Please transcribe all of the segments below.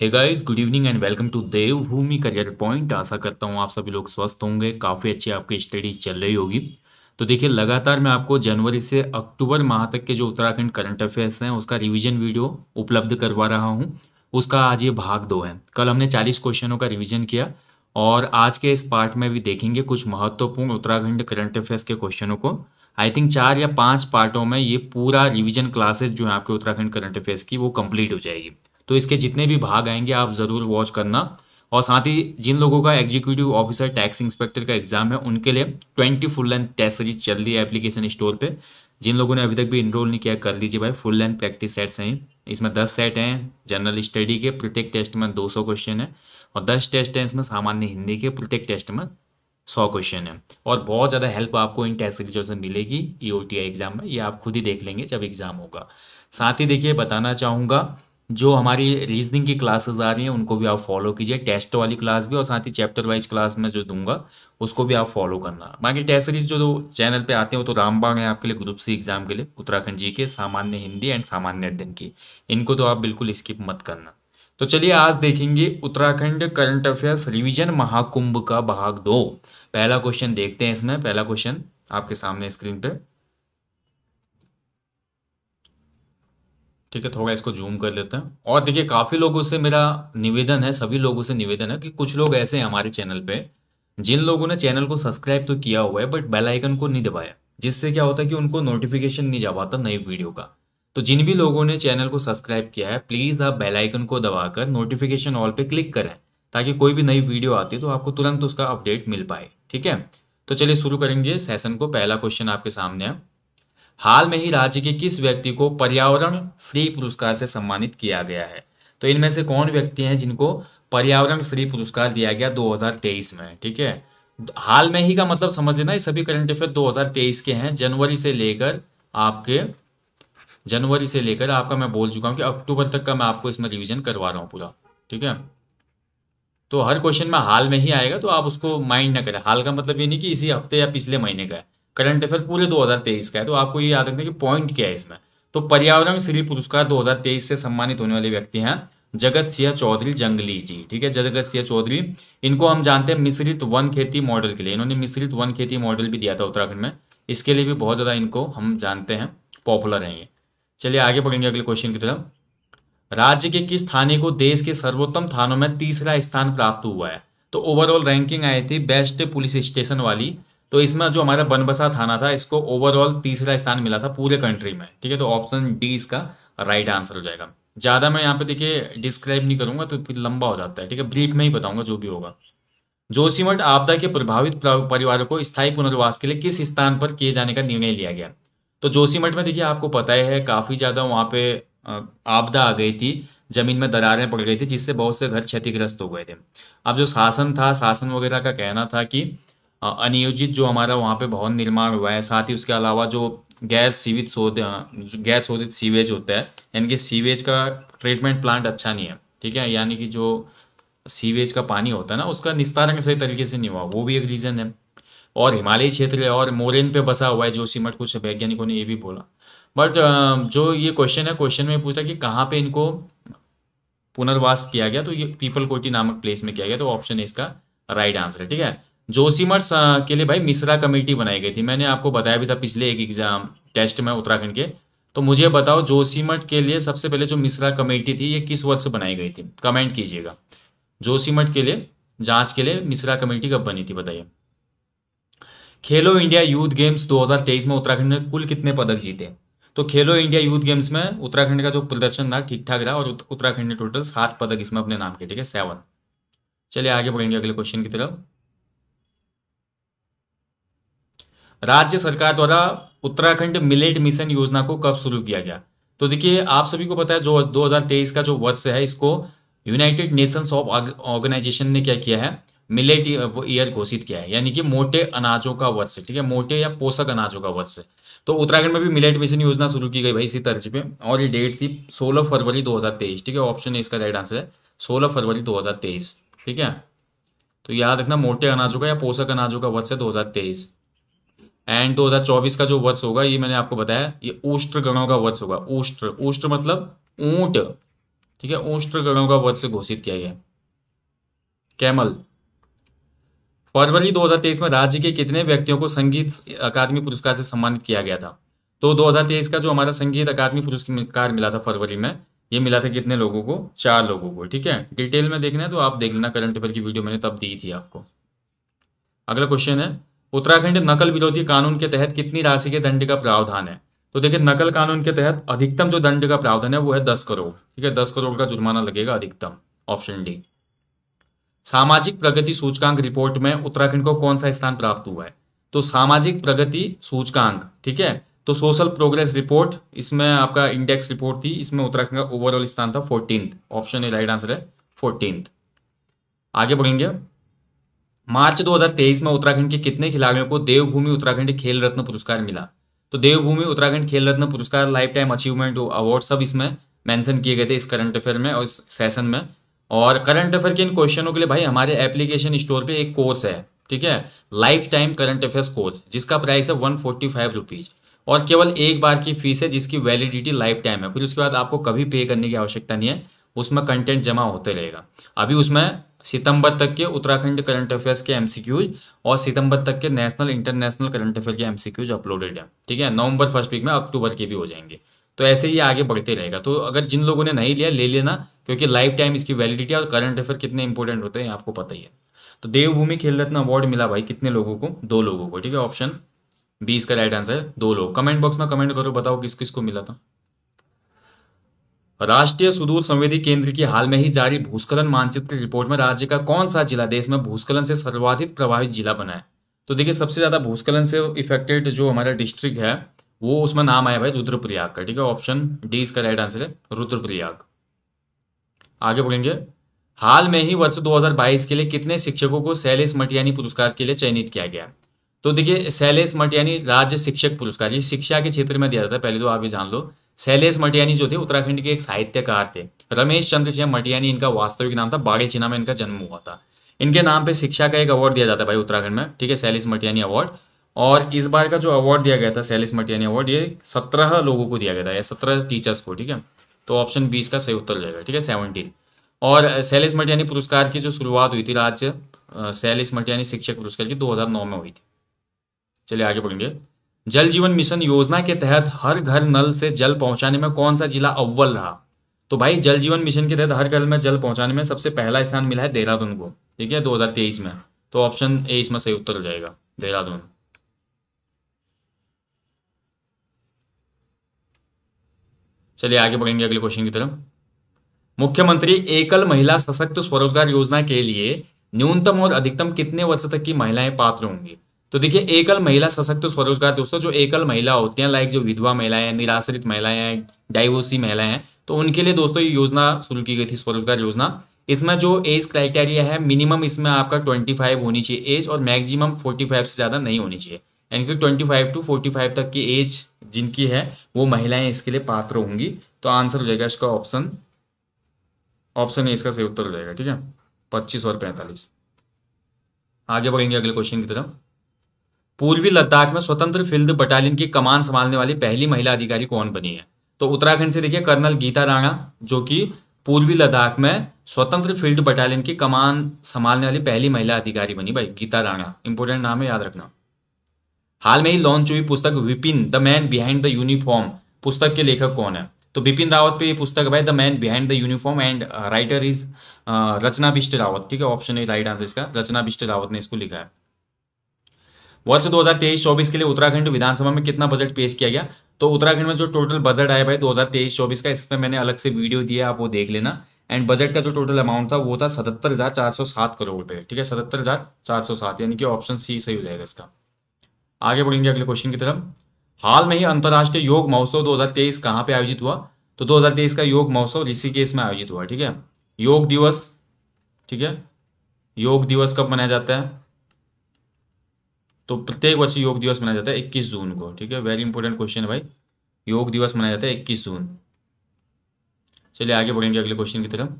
hey guys good evening and welcome to Dev Bhoomi career point आशा करता हूँ आप सभी लोग स्वस्थ होंगे काफ़ी अच्छी आपकी स्टडी चल रही होगी तो देखिए लगातार मैं आपको जनवरी से अक्टूबर माह तक के जो उत्तराखंड करंट अफेयर्स हैं उसका रिवीजन वीडियो उपलब्ध करवा रहा हूँ उसका आज ये भाग दो है कल हमने चालीस क्वेश्चनों का रिविजन किया और आज के इस पार्ट में भी देखेंगे कुछ महत्वपूर्ण उत्तराखंड करंट अफेयर्स के क्वेश्चनों को आई थिंक चार या पाँच पार्टों में ये पूरा रिविजन क्लासेज जो है आपके उत्तराखंड करंट अफेयर्स की वो कम्प्लीट हो जाएगी तो इसके जितने भी भाग आएंगे आप ज़रूर वॉच करना और साथ ही जिन लोगों का एग्जीक्यूटिव ऑफिसर टैक्स इंस्पेक्टर का एग्जाम है उनके लिए twenty full length test series चल रही है एप्लीकेशन स्टोर पे जिन लोगों ने अभी तक भी इनरोल नहीं किया कर लीजिए भाई फुल लेंथ प्रैक्टिस सेट्स हैं इसमें दस सेट हैं जनरल स्टडी के प्रत्येक टेस्ट में दो सौ क्वेश्चन है और दस टेस्ट हैं इसमें सामान्य हिंदी के प्रत्येक टेस्ट में सौ क्वेश्चन है और बहुत ज़्यादा हेल्प आपको इन टेस्ट सीरीजों से मिलेगी ई e एग्ज़ाम में ये आप खुद ही देख लेंगे जब एग्ज़ाम होगा साथ ही देखिए बताना चाहूँगा जो हमारी रीजनिंग की क्लासेस आ रही हैं उनको भी आप फॉलो कीजिए टेस्ट वाली क्लास भी और साथ ही चैप्टर वाइज क्लास में जो दूंगा उसको भी आप फॉलो करना बाकी टेस्ट सीरीज जो चैनल पे आते हैं वो तो रामबाग है आपके लिए ग्रुप सी एग्जाम के लिए उत्तराखंड जी के सामान्य हिंदी एंड सामान्य अध्ययन की इनको तो आप बिल्कुल स्किप मत करना तो चलिए आज देखेंगे Uttarakhand current affairs revision Mahakumbh का भाग दो पहला क्वेश्चन देखते हैं इसमें पहला क्वेश्चन आपके सामने स्क्रीन पर ठीक है थोड़ा इसको जूम कर लेते हैं और देखिए काफ़ी लोगों से मेरा निवेदन है सभी लोगों से निवेदन है कि कुछ लोग ऐसे हैं हमारे चैनल पे जिन लोगों ने चैनल को सब्सक्राइब तो किया हुआ है बट बेल आइकन को नहीं दबाया जिससे क्या होता है कि उनको नोटिफिकेशन नहीं जा पाता नई वीडियो का तो जिन भी लोगों ने चैनल को सब्सक्राइब किया है प्लीज़ आप बेल आइकन को दबाकर नोटिफिकेशन ऑल पे क्लिक करें ताकि कोई भी नई वीडियो आती है तो आपको तुरंत उसका अपडेट मिल पाए ठीक है तो चलिए शुरू करेंगे सेशन को पहला क्वेश्चन आपके सामने है हाल में ही राज्य के किस व्यक्ति को पर्यावरण श्री पुरस्कार से सम्मानित किया गया है तो इनमें से कौन व्यक्ति हैं जिनको पर्यावरण श्री पुरस्कार दिया गया 2023 में ठीक है हाल में ही का मतलब समझ लेना ये सभी करंट अफेयर 2023 के हैं जनवरी से लेकर आपके जनवरी से लेकर आपका मैं बोल चुका हूँ कि अक्टूबर तक का मैं आपको इसमें रिविजन करवा रहा हूँ पूरा ठीक है तो हर क्वेश्चन में हाल में ही आएगा तो आप उसको माइंड ना करें हाल का मतलब ये नहीं कि इसी हफ्ते या पिछले महीने का है करंट अफेयर पूरे 2023 का है तो आपको ये याद रखना कि पॉइंट क्या है इसमें तो पर्यावरण श्री पुरस्कार 2023 से सम्मानित होने वाले व्यक्ति हैं जगत सिंह चौधरी जंगली जी ठीक है जगत सिंह चौधरी इनको हम जानते हैं मिश्रित वन खेती मॉडल के लिए इन्होंने मिश्रित वन खेती मॉडल भी दिया था उत्तराखंड में इसके लिए भी बहुत ज़्यादा इनको हम जानते हैं पॉपुलर हैं ये चलिए आगे बढ़ेंगे अगले क्वेश्चन की तरफ राज्य के किस थाने को देश के सर्वोत्तम थानों में तीसरा स्थान प्राप्त हुआ है तो ओवरऑल रैंकिंग आई थी बेस्ट पुलिस स्टेशन वाली तो इसमें जो हमारा बनबसा थाना था इसको ओवरऑल तीसरा स्थान मिला था पूरे कंट्री में ठीक है तो ऑप्शन डी इसका राइट आंसर हो जाएगा ज़्यादा मैं यहाँ पे देखिए डिस्क्राइब नहीं करूंगा तो फिर लंबा हो जाता है ठीक है ब्रीफ में ही बताऊंगा जो भी होगा जोशीमठ आपदा के प्रभावित परिवारों को स्थायी पुनर्वास के लिए किस स्थान पर किए जाने का निर्णय लिया गया तो जोशीमठ में देखिए आपको पता है काफ़ी ज़्यादा वहां पे आपदा आ गई थी जमीन में दरारें पड़ गई थी जिससे बहुत से घर क्षतिग्रस्त हो गए थे अब जो शासन था शासन वगैरह का कहना था कि अनियोजित जो हमारा वहाँ पे भवन निर्माण हुआ है साथ ही उसके अलावा जो गैर सीवित शोध गैर शोधित सीवेज होता है यानी कि सीवेज का ट्रीटमेंट प्लांट अच्छा नहीं है ठीक है यानी कि जो सीवेज का पानी होता है ना उसका निस्तारण सही तरीके से नहीं हुआ वो भी एक रीज़न है और हिमालयी क्षेत्र और मोरेन पे बसा हुआ है जो सीमठ कुछ वैज्ञानिकों ने ये भी बोला बट जो ये क्वेश्चन है क्वेश्चन में पूछा कि कहाँ पे इनको पुनर्वास किया गया तो ये पीपल कोटी नामक प्लेस में किया गया तो ऑप्शन है इसका राइट आंसर है ठीक है जोशीमठ के लिए भाई मिश्रा कमेटी बनाई गई थी मैंने आपको बताया भी था पिछले एक एग्जाम टेस्ट में उत्तराखंड के तो मुझे बताओ जोशीमठ के लिए सबसे पहले जो मिश्रा कमेटी थी ये किस वर्ष बनाई गई थी कमेंट कीजिएगा जोशीमठ के लिए जांच के लिए मिश्रा कमेटी कब बनी थी बताइए खेलो इंडिया यूथ गेम्स 2023 में उत्तराखंड ने कुल कितने पदक जीते तो खेलो इंडिया यूथ गेम्स में उत्तराखंड का जो प्रदर्शन था ठीक ठाक था और उत्तराखंड ने टोटल सात पदक इसमें अपने नाम के ठीक है सेवन चलिए आगे बढ़ेंगे अगले क्वेश्चन की तरफ राज्य सरकार द्वारा उत्तराखंड मिलेट मिशन योजना को कब शुरू किया गया तो देखिए आप सभी को पता है जो 2023 का जो वर्ष है इसको यूनाइटेड नेशंस ऑफ ऑर्गेनाइजेशन ने क्या किया है मिलेट ईयर घोषित किया है यानी कि मोटे अनाजों का वर्ष ठीक है मोटे या पोषक अनाजों का वर्ष तो उत्तराखंड में भी मिलेट मिशन योजना शुरू की गई भाई इसी तर्ज पे और ये डेट थी 16 फरवरी 2023 ठीक है ऑप्शन इसका राइट आंसर है 16 फरवरी 2023 ठीक है तो याद रखना मोटे अनाजों का या पोषक अनाजों का वर्ष है दो एंड 2024 का जो वर्ष होगा ये मैंने आपको बताया ये ओष्ट्र गणों का वर्ष होगा ओष्ट्र ओष्ट्र मतलब ऊंट ठीक है ओष्ट्र गणों का वर्ष घोषित किया गया कैमल फरवरी 2023 में राज्य के कितने व्यक्तियों को संगीत अकादमी पुरस्कार से सम्मानित किया गया था तो 2023 का जो हमारा संगीत अकादमी पुरस्कार मिला था फरवरी में ये मिला था कितने लोगों को चार लोगों को ठीक है डिटेल में देखना है तो आप देख लेना करंट अफेयर की वीडियो मैंने तब दी थी आपको अगला क्वेश्चन है उत्तराखंड नकल विरोधी कानून के तहत कितनी राशि के दंड का प्रावधान है तो देखिए नकल कानून के तहत अधिकतम जो दंड का प्रावधान है वो है दस करोड़ ठीक है दस करोड़ का जुर्माना लगेगा अधिकतम ऑप्शन डी सामाजिक प्रगति सूचकांक रिपोर्ट में उत्तराखंड को कौन सा स्थान प्राप्त हुआ है तो सामाजिक प्रगति सूचकांक ठीक है तो सोशल प्रोग्रेस रिपोर्ट इसमें आपका इंडेक्स रिपोर्ट थी इसमें उत्तराखंड का ओवरऑल स्थान था fourteenth option A right answer है फोर्टीन आगे बढ़ेंगे मार्च 2023 में उत्तराखंड के कितने खिलाड़ियों को देवभूमि उत्तराखंड खेल रत्न पुरस्कार मिला तो देवभूमि उत्तराखंड खेल रत्न पुरस्कार लाइफ टाइम अचीवमेंट अवार्ड सब इसमें मेंशन किए गए थे इस करंट अफेयर में और इस सेशन में और करंट अफेयर के इन क्वेश्चनों के लिए भाई हमारे एप्लीकेशन स्टोर पे एक कोर्स है ठीक है lifetime current affair course जिसका प्राइस है वन फोर्टी और केवल एक बार की फीस है जिसकी वैलिडिटी लाइफ टाइम है फिर उसके बाद आपको कभी पे करने की आवश्यकता नहीं है उसमें कंटेंट जमा होते रहेगा अभी उसमें सितंबर तक के उत्तराखंड करंट अफेयर्स के एमसीक्यूज और सितंबर तक के नेशनल इंटरनेशनल करंट अफेयर के एमसीक्यूज अपलोडेड है ठीक है नवंबर फर्स्ट वीक में अक्टूबर के भी हो जाएंगे तो ऐसे ही आगे बढ़ते रहेगा तो अगर जिन लोगों ने नहीं लिया ले लेना क्योंकि लाइफ टाइम इसकी वैलिडिटी और करंट अफेयर कितने इंपॉर्टेंट होते हैं आपको पता ही है तो देवभूमि खेल रत्न अवार्ड मिला भाई कितने लोगों को दो लोगों को ठीक है ऑप्शन बीस का राइट आंसर है दो लोग कमेंट बॉक्स में कमेंट करो बताओ किस किस को मिला था राष्ट्रीय सुदूर संवेदी केंद्र की हाल में ही जारी भूस्खलन मानचित्र रिपोर्ट में राज्य का कौन सा जिला देश में भूस्खलन से सर्वाधिक प्रभावित जिला बना है तो देखिए सबसे ज़्यादा भूस्खलन से इफेक्टेड जो हमारा डिस्ट्रिक्ट है वो उसमें नाम आया भाई रुद्रप्रयाग का ठीक है ऑप्शन डी इसका राइट आंसर है रुद्रप्रयाग आगे बोलेंगे हाल में ही वर्ष 2022 के लिए कितने शिक्षकों को शैलेश मटियानी पुरस्कार के लिए चयनित किया गया तो देखिए शैलेश मटियानी राज्य शिक्षक पुरस्कार ये शिक्षा के क्षेत्र में दिया जाता है पहले तो आप ये जान लो शैलेश मटियानी जो थे उत्तराखंड के एक साहित्यकार थे रमेश सिंह मटियानी इनका वास्तविक नाम था बागेचिना में इनका जन्म हुआ था इनके नाम पे शिक्षा का एक अवार्ड दिया जाता है भाई उत्तराखंड में ठीक है शैलेश मटियानी अवार्ड और इस बार का जो अवार्ड दिया गया था शैलेश मटियानी अवार्ड ये सत्रह लोगों को दिया गया था या सत्रह टीचर्स को ठीक है तो ऑप्शन बीस का सही उत्तर जाएगा ठीक है सेवनटीन और शैलेश मटियानी पुरस्कार की जो शुरुआत हुई थी राज्य शैलेश मटियानी शिक्षक पुरस्कार की दो में हुई थी चलिए आगे बढ़ेंगे जल जीवन मिशन योजना के तहत हर घर नल से जल पहुंचाने में कौन सा जिला अव्वल रहा तो भाई जल जीवन मिशन के तहत हर घर में जल पहुंचाने में सबसे पहला स्थान मिला है देहरादून को ठीक है 2023 में तो ऑप्शन ए इसमें सही उत्तर हो जाएगा देहरादून चलिए आगे बढ़ेंगे अगले क्वेश्चन की तरफ मुख्यमंत्री एकल महिला सशक्त स्वरोजगार योजना के लिए न्यूनतम और अधिकतम कितने वर्ष तक की महिलाएं पात्र होंगी तो देखिए एकल महिला सशक्त स्वरोजगार दोस्तों जो एकल महिला होती है लाइक जो विधवा महिलाएं निराश्रित महिलाएं हैं डाइवोसी महिलाएं हैं तो उनके लिए दोस्तों ये योजना शुरू की गई थी स्वरोजगार योजना इसमें जो एज क्राइटेरिया है मिनिमम इसमें आपका 25 होनी चाहिए एज और मैक्सिमम 45 से ज़्यादा नहीं होनी चाहिए यानी कि 25 टू 45 तक की एज जिनकी है वो महिलाएं इसके लिए पात्र होंगी तो आंसर हो जाएगा इसका ऑप्शन ऑप्शन है इसका सही उत्तर हो जाएगा ठीक है पच्चीस और पैंतालीस आगे बढ़ेंगे अगले क्वेश्चन की तरफ पूर्वी लद्दाख में स्वतंत्र फील्ड बटालियन की कमान संभालने वाली पहली महिला अधिकारी कौन बनी है तो उत्तराखंड से देखिए कर्नल गीता राणा जो कि पूर्वी लद्दाख में स्वतंत्र फील्ड बटालियन की कमान संभालने वाली पहली महिला अधिकारी बनी भाई गीता राणा इंपोर्टेंट नाम है याद रखना हाल में ही लॉन्च हुई पुस्तक Vipin the man behind the uniform पुस्तक के लेखक कौन है तो बिपिन रावत पे ये पुस्तक भाई the man behind the uniform and writer is Rachna Bisht Rawat ठीक है ऑप्शन ए राइट आंसर इसका रचना बिष्ट रावत ने इसको लिखा है वर्ष 2023-24 के लिए उत्तराखंड विधानसभा में कितना बजट पेश किया गया तो उत्तराखंड में जो टोटल बजट आया भाई 2023-24 का इसमें मैंने अलग से वीडियो दिया आप वो देख लेना एंड बजट का जो टोटल अमाउंट था वो था सतहत्तर हजार चार सौ सात करोड़ रुपए ठीक है सतहत्तर हजार चार सौ सात यानी कि ऑप्शन सी सही हो जाएगा इसका आगे बढ़ेंगे अगले क्वेश्चन की तरफ हाल में ही अंतर्राष्ट्रीय योग महोत्सव 2023 कहाँ पे आयोजित हुआ तो 2023 का योग महोत्सव ऋषिकेश में आयोजित हुआ ठीक है योग दिवस ठीक है योग दिवस कब मनाया जाता है तो प्रत्येक वर्ष योग दिवस मनाया जाता है इक्कीस जून को ठीक है वेरी इंपॉर्टेंट क्वेश्चन है भाई योग दिवस मनाया जाता है इक्कीस जून चलिए आगे बढ़ेंगे अगले क्वेश्चन की तरफ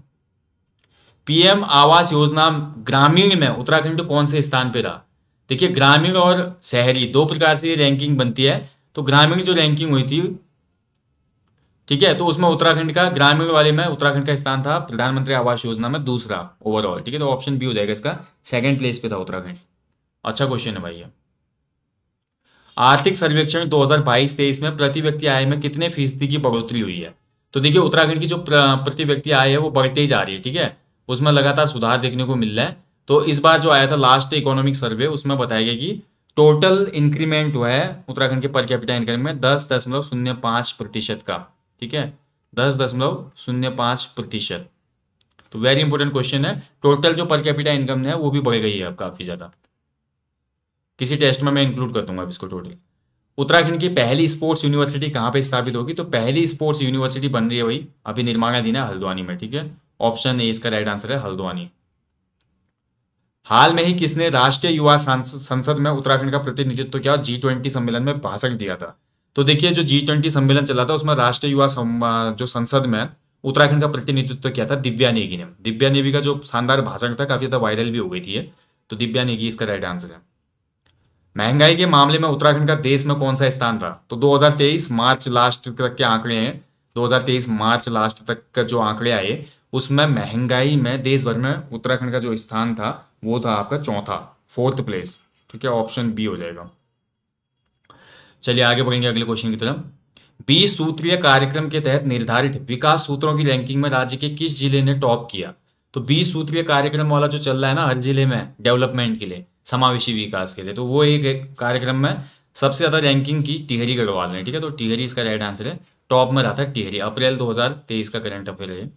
पीएम आवास योजना ग्रामीण में उत्तराखंड कौन से स्थान पर रहा देखिए ग्रामीण और शहरी दो प्रकार से रैंकिंग बनती है तो ग्रामीण जो रैंकिंग हुई थी ठीक है तो उसमें उत्तराखंड का ग्रामीण वाले में उत्तराखंड का स्थान था प्रधानमंत्री आवास योजना में दूसरा ओवरऑल ठीक है तो ऑप्शन बी हो जाएगा इसका सेकंड प्लेस पे था उत्तराखंड अच्छा क्वेश्चन है भाई ये आर्थिक सर्वेक्षण 2022-23 में प्रति व्यक्ति आय में कितने फीसदी की बढ़ोतरी हुई है तो देखिए उत्तराखंड की जो प्रति व्यक्ति आय है वो बढ़ते ही जा रही है ठीक है उसमें लगातार सुधार देखने को मिल रहा है तो इस बार जो आया था लास्ट इकोनॉमिक सर्वे उसमें बताया गया कि टोटल इंक्रीमेंट हुआ है उत्तराखंड के पर कैपिटल इनकम में दस दशमलव शून्य पांच प्रतिशत का ठीक है दस दशमलव शून्य पांच प्रतिशत तो वेरी इंपॉर्टेंट क्वेश्चन है टोटल जो पर कैपिटल इनकम है वो भी बढ़ गई है अब काफ़ी ज़्यादा किसी टेस्ट में मैं इंक्लूड कर दूंगा इसको टोटल उत्तराखंड की पहली स्पोर्ट्स यूनिवर्सिटी कहाँ पे स्थापित होगी तो पहली स्पोर्ट्स यूनिवर्सिटी बन रही है वही अभी निर्माणाधीन है हल्द्वानी में ठीक है ऑप्शन ए इसका राइट आंसर है हल्द्वानी हाल में ही किसने राष्ट्रीय युवा संसद में उत्तराखंड का प्रतिनिधित्व किया जी ट्वेंटी सम्मेलन में भाषण दिया था तो देखिए जो जी ट्वेंटी सम्मेलन चला था उसमें राष्ट्रीय युवा जो संसद में उत्तराखंड का प्रतिनिधित्व किया था दिव्या नेगी ने दिव्या नेगी का जो शानदार भाषण था काफी ज्यादा वायरल भी हो गई थी तो दिव्या नेगी इसका राइट आंसर है महंगाई के मामले में उत्तराखंड का देश में कौन सा स्थान रहा तो 2023 मार्च लास्ट तक के आंकड़े हैं 2023 मार्च लास्ट तक का जो आंकड़े आए उसमें महंगाई में देश भर में उत्तराखंड का जो स्थान था वो था आपका चौथा फोर्थ प्लेस ठीक है ऑप्शन बी हो जाएगा चलिए आगे बढ़ेंगे अगले क्वेश्चन की तरफ बीस सूत्रीय कार्यक्रम के तहत निर्धारित विकास सूत्रों की रैंकिंग में राज्य के किस जिले ने टॉप किया तो बीस सूत्रीय कार्यक्रम वाला जो चल रहा है ना हर जिले में डेवलपमेंट के लिए समावेशी विकास के लिए तो वो एक, कार्यक्रम में सबसे ज़्यादा रैंकिंग की टिहरी गढ़वाल ने ठीक है तो टिहरी इसका राइट आंसर है टॉप में रहा था टिहरी अप्रैल 2023 का करंट अफेयर है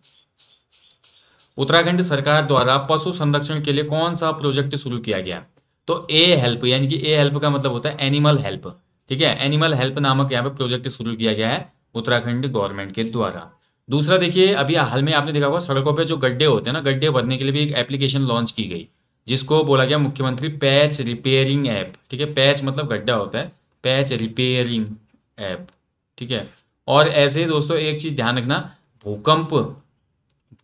उत्तराखंड सरकार द्वारा पशु संरक्षण के लिए कौन सा प्रोजेक्ट शुरू किया गया तो ए हेल्प यानी कि ए हेल्प का मतलब होता है एनिमल हेल्प ठीक है एनिमल हेल्प नामक यहाँ पे प्रोजेक्ट शुरू किया गया है उत्तराखंड गवर्नमेंट के द्वारा दूसरा देखिए अभी हाल में आपने देखा होगा सड़कों पे जो गड्ढे होते हैं ना गड्ढे भरने के लिए भी एक एप्लीकेशन लॉन्च की गई जिसको बोला गया मुख्यमंत्री पैच रिपेयरिंग ऐप ठीक है पैच मतलब गड्ढा होता है पैच रिपेयरिंग ऐप ठीक है और ऐसे दोस्तों एक चीज़ ध्यान रखना भूकंप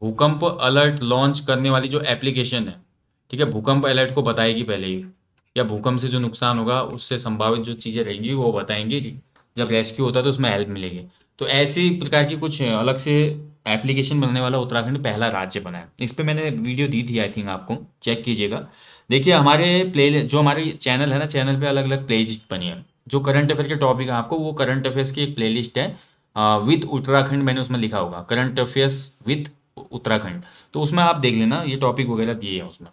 भूकंप अलर्ट लॉन्च करने वाली जो एप्लीकेशन है ठीक है भूकंप अलर्ट को बताएगी पहले ही या भूकंप से जो नुकसान होगा उससे संभावित जो चीज़ें रहेंगी वो बताएंगे जब रेस्क्यू होता है तो उसमें हेल्प मिलेगी तो ऐसी प्रकार की कुछ अलग से एप्लीकेशन बनने वाला उत्तराखंड पहला राज्य बना है इस पर मैंने वीडियो दी थी आई थिंक आपको चेक कीजिएगा देखिए हमारे प्ले जो हमारे चैनल है ना चैनल पे अलग अलग प्लेलिस्ट बनी है जो करंट अफेयर के टॉपिक है आपको वो करंट अफेयर्स की एक प्लेलिस्ट है विथ उत्तराखंड मैंने उसमें लिखा होगा करंट अफेयर्स विथ उत्तराखंड तो उसमें आप देख लेना ये टॉपिक वगैरह दिए हैं उसमें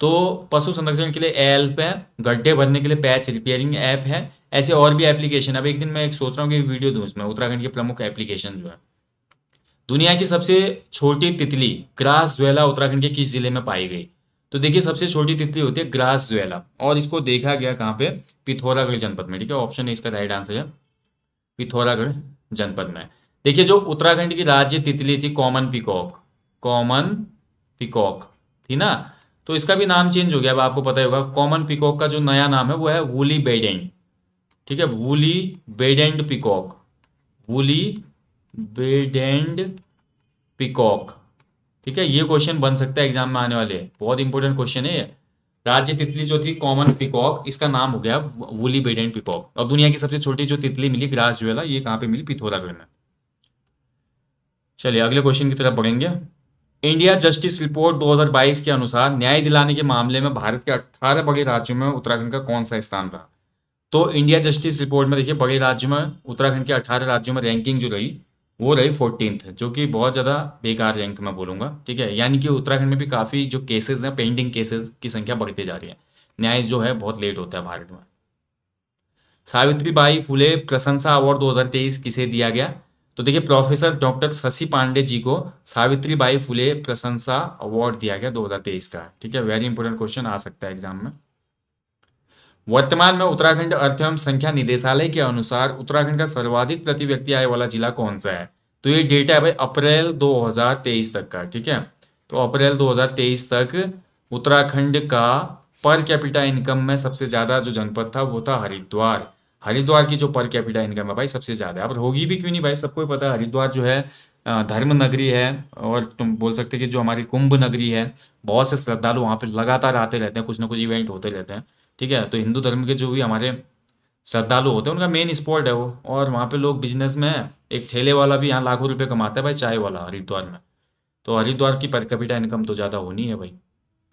तो पशु संरक्षण के लिए एल्प है गड्ढे भरने के लिए पैच रिपेयरिंग ऐप है ऐसे और भी एप्लीकेशन अब एक दिन मैं एक सोच रहा हूँ कि वीडियो दूँ इसमें उत्तराखंड के प्रमुख एप्लीकेशन जो है दुनिया की सबसे छोटी तितली ग्रास ज्वेला उत्तराखंड के किस जिले में पाई गई तो देखिए सबसे छोटी तितली होती है ग्रास ज्वेला और इसको देखा गया कहाँ पे पिथौरागढ़ जनपद में ठीक है ऑप्शन है इसका राइट आंसर है पिथौरागढ़ जनपद में देखिए जो उत्तराखंड की राज्य तितली थी कॉमन पिकॉक कॉमन पिकॉक थी ना तो इसका भी नाम चेंज हो गया अब आपको पता ही होगा कॉमन पिकॉक का जो नया नाम है वो है वूली बेडेंड ठीक है वूली बेडेंड पिकॉक वूली बेडेंड पिकॉक ठीक है ये क्वेश्चन बन सकता है एग्जाम में आने वाले बहुत इंपॉर्टेंट क्वेश्चन है राज्य तितली जो थी कॉमन पिकॉक इसका नाम हो गया वूली बेडेंड पिकॉक और दुनिया की सबसे छोटी जो तितली मिली ग्रास ज्वेला ये कहां पे मिली पिथौरागढ़ में चलिए अगले क्वेश्चन की तरफ बढ़ेंगे इंडिया जस्टिस रिपोर्ट 2022 के अनुसार न्याय दिलाने के मामले में भारत के 18 बड़े राज्यों में उत्तराखंड का कौन सा स्थान रहा तो इंडिया जस्टिस रिपोर्ट में देखिए बड़े राज्यों में उत्तराखंड के 18 राज्यों में रैंकिंग जो रही वो रही फोर्टीन जो कि बहुत ज़्यादा बेकार रैंक मैं बोलूंगा ठीक है यानी कि उत्तराखंड में भी काफ़ी जो केसेज हैं पेंडिंग केसेज की संख्या बढ़ती जा रही है न्याय जो है बहुत लेट होता है भारत में सावित्री बाई फुले प्रशंसा अवार्ड दो किसे दिया गया तो देखिए प्रोफेसर डॉक्टर शशि पांडे जी को सावित्री बाई फुले प्रशंसा अवार्ड दिया गया 2023 का ठीक है वेरी इंपॉर्टेंट क्वेश्चन आ सकता है एग्जाम में वर्तमान में उत्तराखंड अर्थ एवं संख्या निदेशालय के अनुसार उत्तराखंड का सर्वाधिक प्रति व्यक्ति आय वाला जिला कौन सा है तो ये डेटा है भाई अप्रैल 2023 तक का ठीक है तो अप्रैल 2023 तक उत्तराखंड का पर कैपिटा इनकम में सबसे ज्यादा जो जनपद था वो था हरिद्वार हरिद्वार की जो पर कैपिटा इनकम है भाई सबसे ज्यादा अब होगी भी क्यों नहीं भाई सबको पता है हरिद्वार जो है धर्म नगरी है और तुम बोल सकते कि जो हमारी कुंभ नगरी है बहुत से श्रद्धालु वहाँ पे लगातार आते रहते हैं कुछ ना कुछ इवेंट होते रहते हैं ठीक है तो हिंदू धर्म के जो भी हमारे श्रद्धालु होते हैं उनका मेन स्पॉट है वो और वहाँ पे लोग बिजनेस में एक ठेले वाला भी यहाँ लाखों रुपए कमाता है भाई चाय वाला हरिद्वार में तो हरिद्वार की पर कैपिटा इनकम तो ज़्यादा होनी है भाई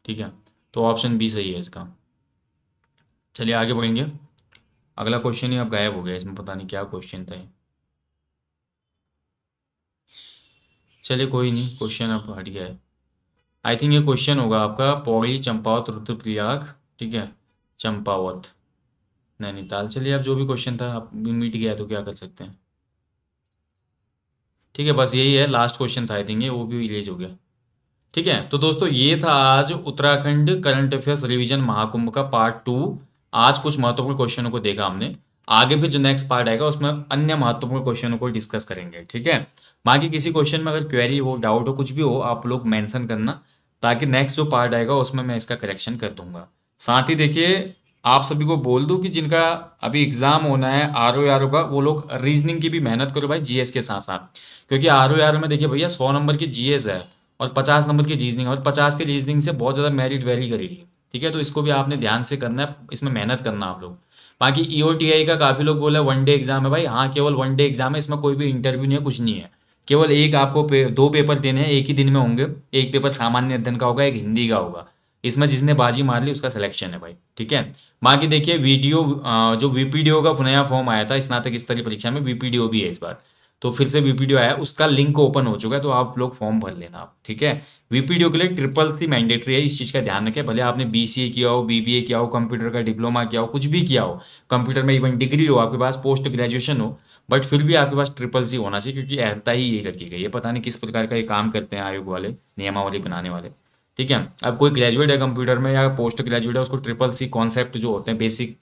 ठीक है तो ऑप्शन बी सही है इसका चलिए आगे बढ़ेंगे अगला क्वेश्चन ही अब गायब हो गया इसमें पता नहीं क्या क्वेश्चन था चलिए कोई नहीं क्वेश्चन अब हट गया है आई थिंक ये क्वेश्चन होगा आपका पौड़ी चंपावत रुद्रप्रयाग ठीक है चंपावत नैनीताल चलिए अब जो भी क्वेश्चन था आप मीट गया तो क्या कर सकते हैं ठीक है बस यही है लास्ट क्वेश्चन था आई थिंक ये वो भी रिलीज हो गया ठीक है तो दोस्तों ये था आज Uttarakhand current affairs revision Mahakumbh का पार्ट टू आज कुछ महत्वपूर्ण क्वेश्चनों को देखा हमने आगे भी जो नेक्स्ट पार्ट आएगा उसमें अन्य महत्वपूर्ण क्वेश्चनों को डिस्कस करेंगे ठीक है बाकी किसी क्वेश्चन में अगर क्वेरी हो डाउट हो कुछ भी हो आप लोग मेंशन करना ताकि नेक्स्ट जो पार्ट आएगा उसमें मैं इसका करेक्शन कर दूंगा साथ ही देखिए आप सभी को बोल दूं कि जिनका अभी एग्जाम होना है आर ओ आर ओ का वो लोग रीजनिंग की भी मेहनत करो भाई जीएस के साथ साथ क्योंकि आर ओ आर ओ में देखिए भैया सौ नंबर की जीएस है और पचास नंबर की रीजनिंग है और पचास के रीजनिंग से बहुत ज़्यादा मेरिट वैली करेगी ठीक है तो इसको भी आपने ध्यान से करना है इसमें मेहनत करना आप लोग बाकी ईओ टी आई का काफ़ी लोग बोला वन डे एग्जाम है भाई हाँ केवल वन डे एग्जाम है इसमें कोई भी इंटरव्यू नहीं है कुछ नहीं है केवल एक आपको पे, दो पेपर देने हैं एक ही दिन में होंगे एक पेपर सामान्य अध्ययन का होगा एक हिंदी का होगा इसमें जिसने बाजी मार ली उसका सिलेक्शन है भाई ठीक है बाकी देखिए वीडियो जो वीपीडीओ का नया फॉर्म आया था स्नातक स्तरीय परीक्षा में वीपीडीओ भी है इस बार तो फिर से वीपीडीओ आया उसका लिंक ओपन हो चुका है तो आप लोग फॉर्म भर लेना आप ठीक है वीपीडीओ के लिए ट्रिपल सी मैंडेटरी है इस चीज़ का ध्यान रखें भले आपने बीसीए किया हो बीबीए किया हो कंप्यूटर का डिप्लोमा किया हो कुछ भी किया हो कंप्यूटर में इवन डिग्री हो आपके पास पोस्ट ग्रेजुएशन हो बट फिर भी आपके पास ट्रिपल सी होना चाहिए क्योंकि ऐसा ही यही रखी गई है पता नहीं किस प्रकार का ये काम करते हैं आयोग वाले नियमावली बनाने वाले ठीक है अब कोई ग्रेजुएट है कंप्यूटर में या पोस्ट ग्रेजुएट है उसको ट्रिपल सी कॉन्सेप्ट जो होते हैं बेसिक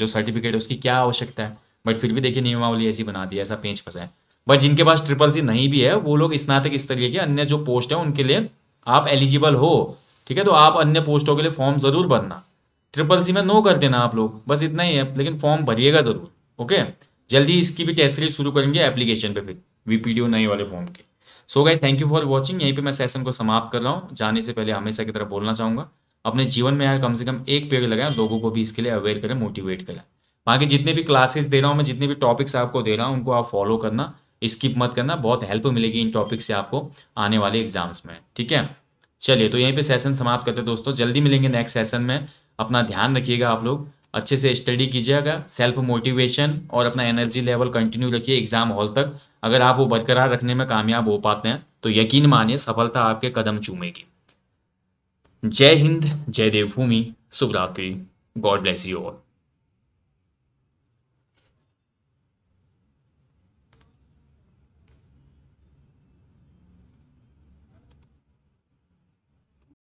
जो सर्टिफिकेट है उसकी क्या आवश्यकता है बट फिर भी देखिए नियमावली ऐसी बना दी ऐसा पेंच फंसा है बट जिनके पास ट्रिपल सी नहीं भी है वो लोग स्नातक इस तरीके के अन्य जो पोस्ट है उनके लिए आप एलिजिबल हो ठीक है तो आप अन्य पोस्टों के लिए फॉर्म जरूर भरना ट्रिपल सी में नो कर देना आप लोग बस इतना ही है लेकिन फॉर्म भरिएगा जरूर ओके जल्दी इसकी भी टेस्ट सीरीज शुरू करेंगे एप्लीकेशन पे फिर वीपीडीओ नए वाले फॉर्म के so guys thank you for watching यहीं पे मैं सेशन को समाप्त कर रहा हूँ जाने से पहले हमेशा की तरह बोलना चाहूंगा अपने जीवन में यार कम से कम एक पेड़ लगाएं लोगों को भी इसके लिए अवेयर करें मोटिवेट करें बाकी जितने भी क्लासेस दे रहा हूँ मैं जितने भी टॉपिक्स आपको दे रहा हूँ उनको आप फॉलो करना स्किप मत करना बहुत हेल्प मिलेगी इन टॉपिक से आपको आने वाले एग्जाम्स में ठीक है चलिए तो यहीं पे सेशन समाप्त करते हैं दोस्तों जल्दी मिलेंगे नेक्स्ट सेशन में अपना ध्यान रखिएगा आप लोग अच्छे से स्टडी कीजिएगा सेल्फ मोटिवेशन और अपना एनर्जी लेवल कंटिन्यू रखिए एग्जाम हॉल तक अगर आप वो बरकरार रखने में कामयाब हो पाते हैं तो यकीन मानिए सफलता आपके कदम चूमेगी जय हिंद जय देवभूमि शुभ रात्रि गॉड ब्लेस यू ऑल